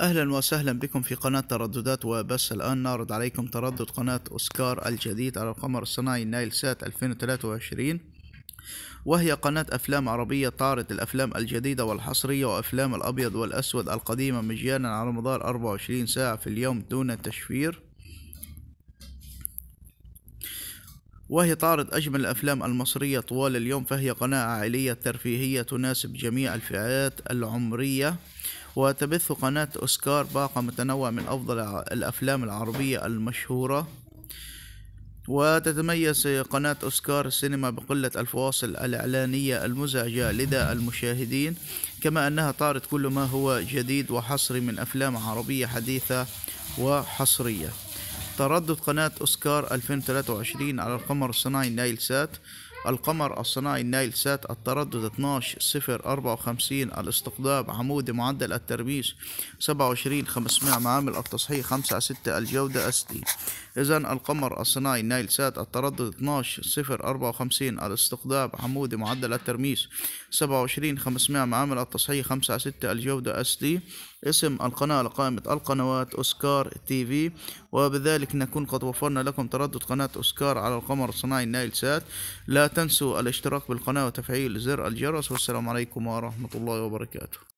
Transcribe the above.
اهلا وسهلا بكم في قناة ترددات وبس الان نعرض عليكم تردد قناة اوسكار الجديد على القمر الصناعي نايل سات 2023 وهي قناة أفلام عربية تعرض الأفلام الجديدة والحصرية وأفلام الأبيض والأسود القديمة مجانا على مدار 24 ساعة في اليوم دون تشفير وهي تعرض أجمل الأفلام المصرية طوال اليوم فهي قناة عائلية ترفيهية تناسب جميع الفئات العمرية وتبث قناة أوسكار باقة متنوعة من أفضل الأفلام العربية المشهورة وتتميز قناة أوسكار السينما بقلة الفواصل الإعلانية المزعجة لدى المشاهدين كما أنها تعرض كل ما هو جديد وحصري من أفلام عربية حديثة وحصرية تردد قناة أوسكار 2023 على القمر الصناعي نايل سات القمر الصناعي نايل سات التردد 12054 0 54 الاستقطاب عمودي معدل الترميز 27500 معامل التصحيح 5 6 الجودة اس دي إذا القمر الصناعي نايل سات التردد 12054 0 54 الاستقطاب عمودي معدل الترميز 27500 معامل التصحيح 5 6 الجودة اس دي اسم القناة على قائمة القنوات أوسكار تي في وبذلك نكون قد وفرنا لكم تردد قناة أوسكار على القمر الصناعي نايل سات لا تنسوا الاشتراك بالقناة وتفعيل زر الجرس والسلام عليكم ورحمة الله وبركاته